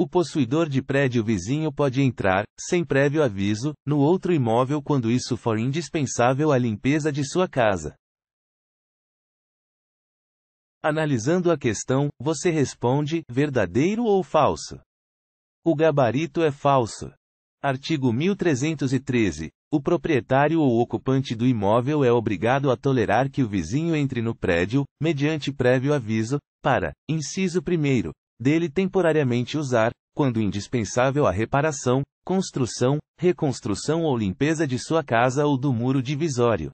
O possuidor de prédio vizinho pode entrar, sem prévio aviso, no outro imóvel quando isso for indispensável à limpeza de sua casa. Analisando a questão, você responde: verdadeiro ou falso? O gabarito é falso. Artigo 1313. O proprietário ou ocupante do imóvel é obrigado a tolerar que o vizinho entre no prédio, mediante prévio aviso, para, inciso 1, dele temporariamente usar, quando indispensável a reparação, construção, reconstrução ou limpeza de sua casa ou do muro divisório.